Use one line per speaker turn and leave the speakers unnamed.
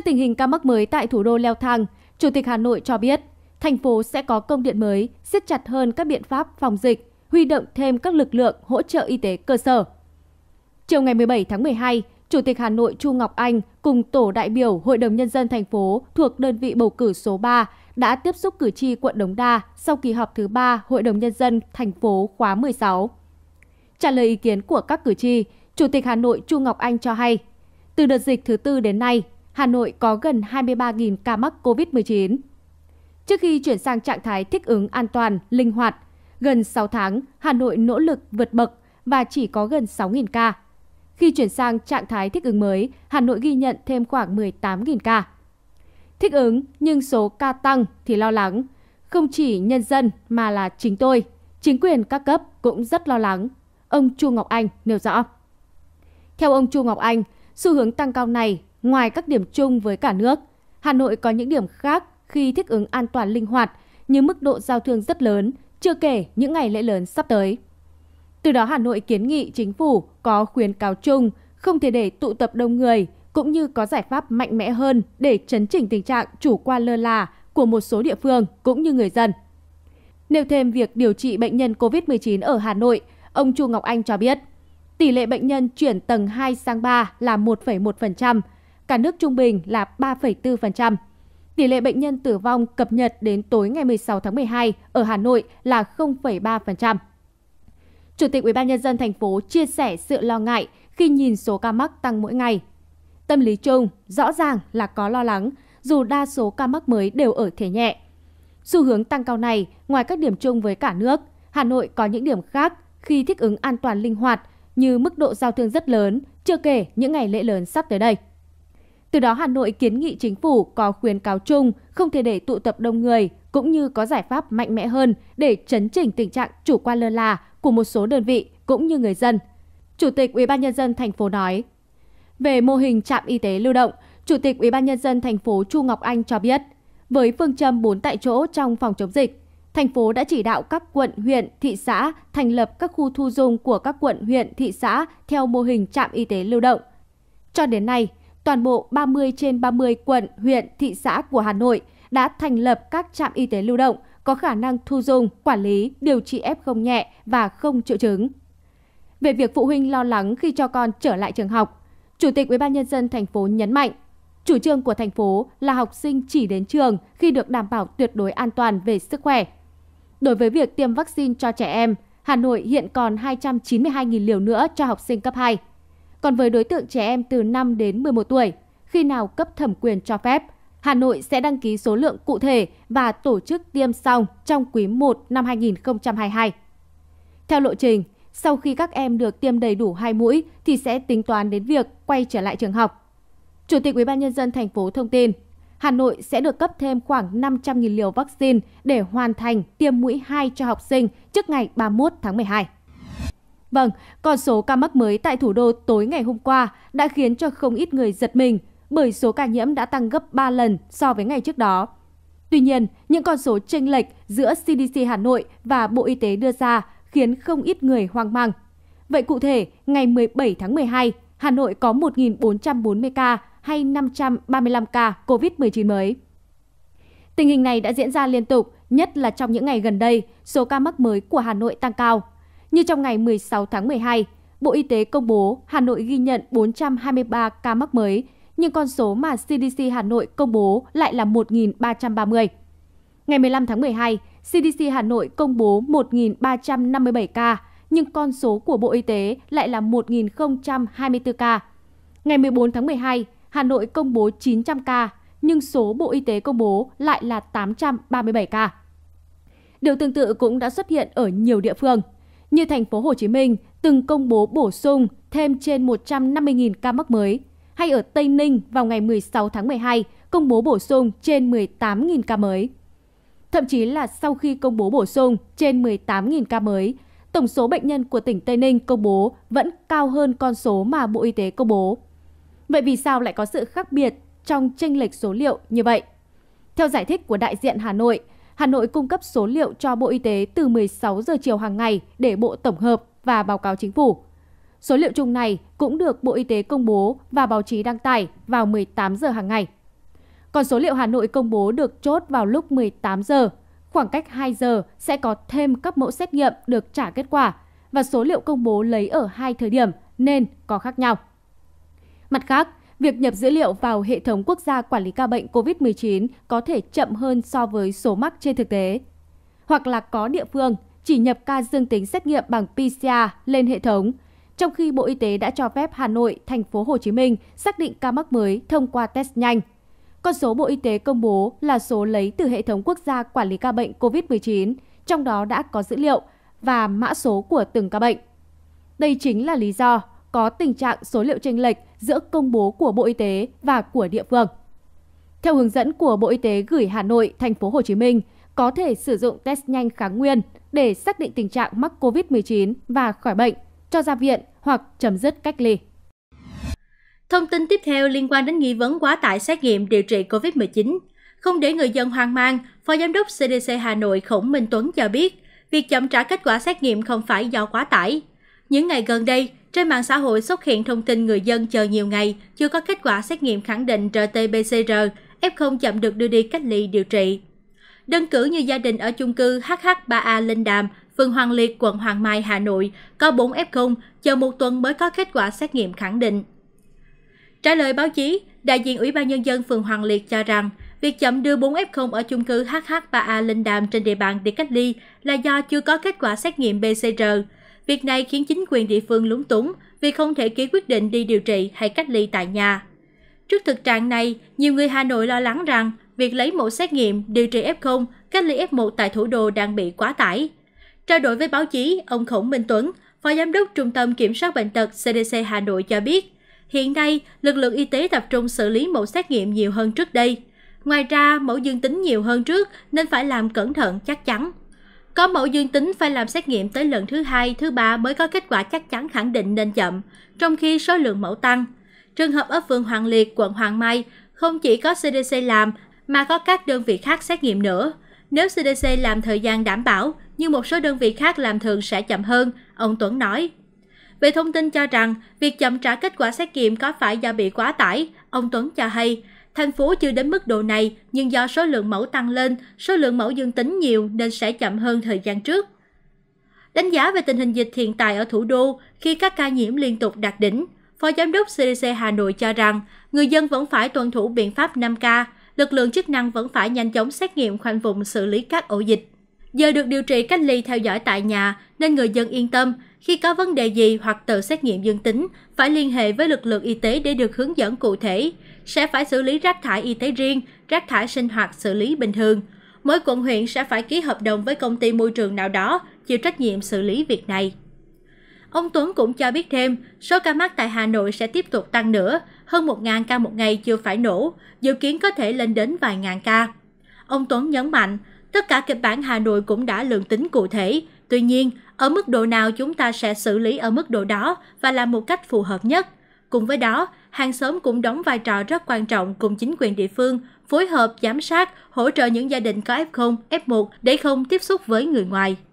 Trước tình hình ca mắc mới tại thủ đô leo thang, Chủ tịch Hà Nội cho biết thành phố sẽ có công điện mới siết chặt hơn các biện pháp phòng dịch, huy động thêm các lực lượng hỗ trợ y tế cơ sở. Chiều ngày 17 tháng 12, Chủ tịch Hà Nội Chu Ngọc Anh cùng tổ đại biểu Hội đồng nhân dân thành phố thuộc đơn vị bầu cử số 3 đã tiếp xúc cử tri quận Đống Đa sau kỳ họp thứ 3 Hội đồng nhân dân thành phố khóa 16. Trả lời ý kiến của các cử tri, Chủ tịch Hà Nội Chu Ngọc Anh cho hay, từ đợt dịch thứ tư đến nay, Hà Nội có gần 23.000 ca mắc COVID-19. Trước khi chuyển sang trạng thái thích ứng an toàn, linh hoạt, gần 6 tháng Hà Nội nỗ lực vượt bậc và chỉ có gần 6.000 ca. Khi chuyển sang trạng thái thích ứng mới, Hà Nội ghi nhận thêm khoảng 18.000 ca. Thích ứng nhưng số ca tăng thì lo lắng. Không chỉ nhân dân mà là chính tôi, chính quyền các cấp cũng rất lo lắng. Ông Chu Ngọc Anh nêu rõ. Theo ông Chu Ngọc Anh, xu hướng tăng cao này ngoài các điểm chung với cả nước, Hà Nội có những điểm khác khi thích ứng an toàn linh hoạt như mức độ giao thương rất lớn, chưa kể những ngày lễ lớn sắp tới. Từ đó Hà Nội kiến nghị chính phủ có khuyến cáo chung không thể để tụ tập đông người cũng như có giải pháp mạnh mẽ hơn để chấn chỉnh tình trạng chủ quan lơ là của một số địa phương cũng như người dân. Nêu thêm việc điều trị bệnh nhân COVID-19 ở Hà Nội, ông Chu Ngọc Anh cho biết, tỷ lệ bệnh nhân chuyển tầng 2 sang 3 là 1,1%, cả nước trung bình là 3,4%. Tỷ lệ bệnh nhân tử vong cập nhật đến tối ngày 16 tháng 12 ở Hà Nội là 0,3%. Chủ tịch UBND thành phố chia sẻ sự lo ngại khi nhìn số ca mắc tăng mỗi ngày. Tâm lý chung rõ ràng là có lo lắng, dù đa số ca mắc mới đều ở thể nhẹ. Xu hướng tăng cao này, ngoài các điểm chung với cả nước, Hà Nội có những điểm khác khi thích ứng an toàn linh hoạt như mức độ giao thương rất lớn, chưa kể những ngày lễ lớn sắp tới đây từ đó Hà Nội kiến nghị chính phủ có khuyến cáo chung không thể để tụ tập đông người cũng như có giải pháp mạnh mẽ hơn để chấn chỉnh tình trạng chủ quan lơ là của một số đơn vị cũng như người dân. Chủ tịch UBND thành phố nói. Về mô hình trạm y tế lưu động, Chủ tịch UBND thành phố Chu Ngọc Anh cho biết, với phương châm 4 tại chỗ trong phòng chống dịch, thành phố đã chỉ đạo các quận, huyện, thị xã thành lập các khu thu dung của các quận, huyện, thị xã theo mô hình trạm y tế lưu động. Cho đến nay, toàn bộ 30 trên 30 quận, huyện, thị xã của Hà Nội đã thành lập các trạm y tế lưu động có khả năng thu dung, quản lý, điều trị F0 nhẹ và không triệu chứng. Về việc phụ huynh lo lắng khi cho con trở lại trường học, Chủ tịch UBND thành phố nhấn mạnh, chủ trương của thành phố là học sinh chỉ đến trường khi được đảm bảo tuyệt đối an toàn về sức khỏe. Đối với việc tiêm vaccine cho trẻ em, Hà Nội hiện còn 292.000 liều nữa cho học sinh cấp 2. Còn với đối tượng trẻ em từ 5 đến 11 tuổi, khi nào cấp thẩm quyền cho phép, Hà Nội sẽ đăng ký số lượng cụ thể và tổ chức tiêm xong trong quý 1 năm 2022. Theo lộ trình, sau khi các em được tiêm đầy đủ hai mũi thì sẽ tính toán đến việc quay trở lại trường học. Chủ tịch UBND thành phố thông tin, Hà Nội sẽ được cấp thêm khoảng 500.000 liều vaccine để hoàn thành tiêm mũi 2 cho học sinh trước ngày 31 tháng 12. Vâng, con số ca mắc mới tại thủ đô tối ngày hôm qua đã khiến cho không ít người giật mình bởi số ca nhiễm đã tăng gấp 3 lần so với ngày trước đó. Tuy nhiên, những con số chênh lệch giữa CDC Hà Nội và Bộ Y tế đưa ra khiến không ít người hoang mang. Vậy cụ thể, ngày 17 tháng 12, Hà Nội có 1.440 ca hay 535 ca COVID-19 mới. Tình hình này đã diễn ra liên tục, nhất là trong những ngày gần đây, số ca mắc mới của Hà Nội tăng cao như trong ngày 16 tháng 12, Bộ Y tế công bố Hà Nội ghi nhận 423 ca mắc mới, nhưng con số mà CDC Hà Nội công bố lại là 1.330. Ngày 15 tháng 12, CDC Hà Nội công bố 1.357 ca, nhưng con số của Bộ Y tế lại là 1.024 ca. Ngày 14 tháng 12, Hà Nội công bố 900 ca, nhưng số Bộ Y tế công bố lại là 837 ca. Điều tương tự cũng đã xuất hiện ở nhiều địa phương như thành phố Hồ Chí Minh từng công bố bổ sung thêm trên 150.000 ca mắc mới, hay ở Tây Ninh vào ngày 16 tháng 12 công bố bổ sung trên 18.000 ca mới. Thậm chí là sau khi công bố bổ sung trên 18.000 ca mới, tổng số bệnh nhân của tỉnh Tây Ninh công bố vẫn cao hơn con số mà Bộ Y tế công bố. Vậy vì sao lại có sự khác biệt trong tranh lệch số liệu như vậy? Theo giải thích của đại diện Hà Nội, Hà Nội cung cấp số liệu cho Bộ Y tế từ 16 giờ chiều hàng ngày để Bộ tổng hợp và báo cáo chính phủ. Số liệu chung này cũng được Bộ Y tế công bố và báo chí đăng tải vào 18 giờ hàng ngày. Còn số liệu Hà Nội công bố được chốt vào lúc 18 giờ, khoảng cách 2 giờ sẽ có thêm các mẫu xét nghiệm được trả kết quả và số liệu công bố lấy ở hai thời điểm nên có khác nhau. Mặt khác, việc nhập dữ liệu vào hệ thống quốc gia quản lý ca bệnh covid 19 có thể chậm hơn so với số mắc trên thực tế. Hoặc là có địa phương chỉ nhập ca dương tính xét nghiệm bằng PCR lên hệ thống, trong khi Bộ Y tế đã cho phép Hà Nội, thành phố Hồ Chí Minh xác định ca mắc mới thông qua test nhanh. Con số Bộ Y tế công bố là số lấy từ hệ thống quốc gia quản lý ca bệnh COVID-19, trong đó đã có dữ liệu và mã số của từng ca bệnh. Đây chính là lý do có tình trạng số liệu tranh lệch giữa công bố của Bộ Y tế và của địa phương. Theo hướng dẫn của Bộ Y tế gửi Hà Nội, thành phố Hồ Chí Minh, có thể sử dụng test nhanh kháng nguyên để xác định tình trạng mắc COVID-19 và khỏi bệnh, cho ra viện hoặc chấm dứt cách ly.
Thông tin tiếp theo liên quan đến nghi vấn quá tải xét nghiệm điều trị COVID-19. Không để người dân hoang mang, Phó Giám đốc CDC Hà Nội Khổng Minh Tuấn cho biết, việc chậm trả kết quả xét nghiệm không phải do quá tải. Những ngày gần đây, trên mạng xã hội xuất hiện thông tin người dân chờ nhiều ngày chưa có kết quả xét nghiệm khẳng định RT-PCR, F0 chậm được đưa đi cách ly điều trị. Đơn cử như gia đình ở chung cư HH3A Linh Đàm, phường Hoàng Liệt, quận Hoàng Mai, Hà Nội, có 4 F0, chờ một tuần mới có kết quả xét nghiệm khẳng định. Trả lời báo chí, đại diện Ủy ban Nhân dân phường Hoàng Liệt cho rằng, việc chậm đưa 4 F0 ở chung cư HH3A Linh Đàm trên địa bàn để cách ly là do chưa có kết quả xét nghiệm PCR, việc này khiến chính quyền địa phương lúng túng vì không thể ký quyết định đi điều trị hay cách ly tại nhà. Trước thực trạng này, nhiều người Hà Nội lo lắng rằng việc lấy mẫu xét nghiệm, điều trị F0, cách ly F1 tại thủ đô đang bị quá tải. Trao đổi với báo chí, ông Khổng Minh Tuấn, Phó Giám đốc Trung tâm Kiểm soát Bệnh tật CDC Hà Nội cho biết, hiện nay lực lượng y tế tập trung xử lý mẫu xét nghiệm nhiều hơn trước đây. Ngoài ra, mẫu dương tính nhiều hơn trước nên phải làm cẩn thận chắc chắn có mẫu dương tính phải làm xét nghiệm tới lần thứ hai thứ ba mới có kết quả chắc chắn khẳng định nên chậm trong khi số lượng mẫu tăng trường hợp ở phường hoàng liệt quận hoàng mai không chỉ có cdc làm mà có các đơn vị khác xét nghiệm nữa nếu cdc làm thời gian đảm bảo nhưng một số đơn vị khác làm thường sẽ chậm hơn ông tuấn nói về thông tin cho rằng việc chậm trả kết quả xét nghiệm có phải do bị quá tải ông tuấn cho hay thành phố chưa đến mức độ này nhưng do số lượng mẫu tăng lên, số lượng mẫu dương tính nhiều nên sẽ chậm hơn thời gian trước. Đánh giá về tình hình dịch hiện tại ở thủ đô khi các ca nhiễm liên tục đạt đỉnh, Phó Giám đốc CDC Hà Nội cho rằng người dân vẫn phải tuân thủ biện pháp 5K, lực lượng chức năng vẫn phải nhanh chóng xét nghiệm khoanh vùng xử lý các ổ dịch giờ được điều trị cách ly theo dõi tại nhà nên người dân yên tâm khi có vấn đề gì hoặc tự xét nghiệm dương tính phải liên hệ với lực lượng y tế để được hướng dẫn cụ thể sẽ phải xử lý rác thải y tế riêng rác thải sinh hoạt xử lý bình thường mỗi quận huyện sẽ phải ký hợp đồng với công ty môi trường nào đó chịu trách nhiệm xử lý việc này ông tuấn cũng cho biết thêm số ca mắc tại hà nội sẽ tiếp tục tăng nữa hơn 1.000 ca một ngày chưa phải nổ dự kiến có thể lên đến vài ngàn ca ông tuấn nhấn mạnh tất cả kịch bản Hà Nội cũng đã lượng tính cụ thể, tuy nhiên, ở mức độ nào chúng ta sẽ xử lý ở mức độ đó và làm một cách phù hợp nhất. Cùng với đó, hàng xóm cũng đóng vai trò rất quan trọng cùng chính quyền địa phương, phối hợp, giám sát, hỗ trợ những gia đình có f F1 để không tiếp xúc với người ngoài.